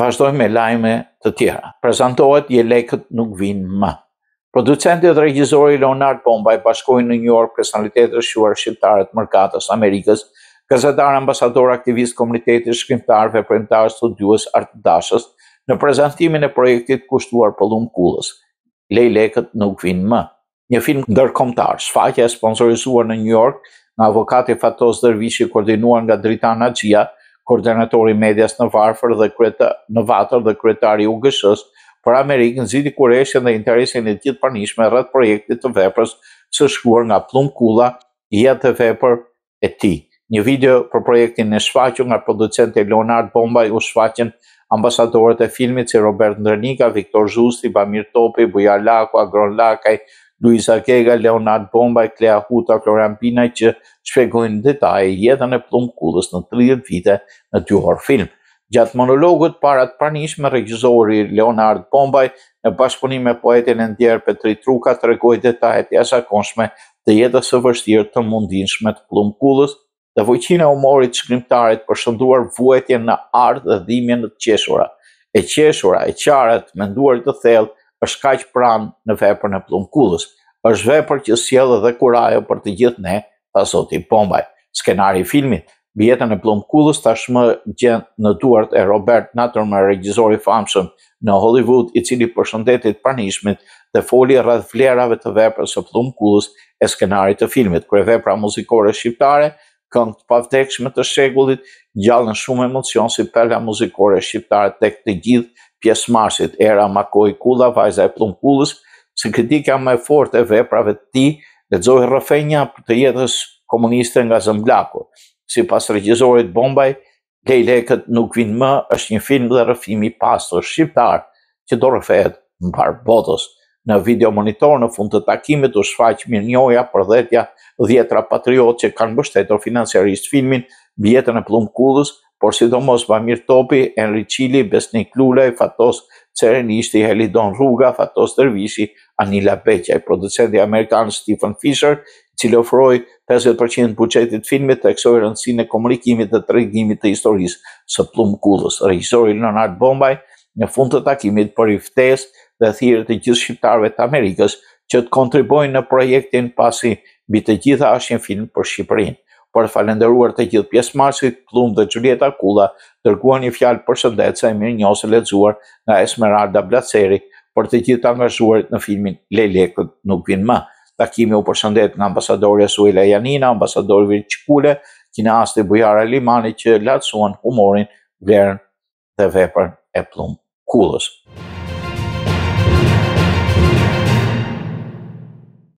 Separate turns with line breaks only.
vazhdojmë me lajme të tjera. Prezentohet je lekët nuk vinë më. Producenti dhe regjizori Leonard Bombaj bashkojnë në New York personalitetë të shuar shqiptarët mërkatës Amerikës, gazetar, ambasador, aktivist, komunitetit, shkrimtar, veprimtar, studiues, artëdashës, në prezentimin e projektit kushtuar pëllum kullës. Lej lekët nuk vinë më. Një film ndërkomtar, shfaqja e sponsorizuar në New York, nga avokati Fatos Dervishi koordinuar nga Dritana Gjia, koordinatori medias në varfër dhe novator dhe kretari u gëshës për Amerikën ziti kureshën dhe interesin e tjitë për rrët projektit të veprës së shkuar nga plun kula i atë të vepr e ti. Një video për projektin e shfaqën nga producent e Leonard Bombaj u shfaqën ambasadorët e filmit si Robert Ndrenika, Viktor Zhusti, Bamir Topi, Bujar Lako, Agron Lakaj, Luis Akega, Leonard Bombaj, Klea Huta, Florian Pina, që shpegojnë detaj e jetën e plumb Kullës në 30 vite në ty hor film. Gjatë monologët, parat pranish me regjizori Leonard Bombaj, në bashkëpunim me poetin e ndjerë Petri Truka, të regoj detajet e tja të dhe jetës së vështirë të mundinshme të plumb Kullës dhe vojqina umorit shkrimtarit për shënduar vuetjen në ardhë dhe në të qeshura. E qeshura, e qarët, me nduar të thellë, është ka që pranë në vepër në plumë është vepër që s'jelë dhe kurajo për të gjithë ne, ta sot i pombaj. Skenari i filmit, bjetën e plumë tashmë ta shmë në duart e Robert Natur regjisor regjizori famshëm në Hollywood, i cili përshëndetit pranishmit dhe foli rreth flerave të vepër së plumë e skenari të filmit, kërë vepra muzikore shqiptare, këngë të pavdekshme të shqegullit, gjallën shumë emocion si pelja muzikore shqiptare të gjithë pjesë Marsit, era makoj kula, vajza e plumb kullës, se kritika me fort e veprave të ti, dhe dzojë rëfenja për të jetës komuniste nga zëmblako. Si pas regjizorit bombaj, Lej Lekët nuk vinë më është një film dhe rëfimi pastor shqiptar që do rëfet në barë botës. Në video monitor në fund të takimit u shfaq mirë njoja për dhetja dhjetra patriot që kanë bështetur financiarisht filmin bjetën e plumb kullës por sidomos Vamir Topi, Enri Qili, Besnik Lulaj, Fatos Cerenishti, Helidon Ruga, Fatos Tërvishi, Anila Beqaj, producenti Amerikan Stephen Fisher, cilë ofroj 50% buqetit filmit të eksoj rëndësi në komunikimit dhe të regjimit të historisë së plumë kullës. Regjisori Leonard Bombaj në fund të takimit për i ftes dhe thirë të gjithë shqiptarve të Amerikës që të kontribojnë në projektin pasi bitë gjitha është një film për Shqipërinë për falenderuar të gjithë pjesë marsit, plumë dhe Gjulieta Kula, dërgua një fjalë për sa e mirë njësë lecuar nga Esmeralda Blaceri për të gjithë të në filmin Lelekët nuk vinë më. Takimi u përshëndet nga ambasadori Suile Janina, ambasadori virë Qikule, kina asti Bujara Limani që latësuan humorin, vlerën dhe vepër e plumë kulës.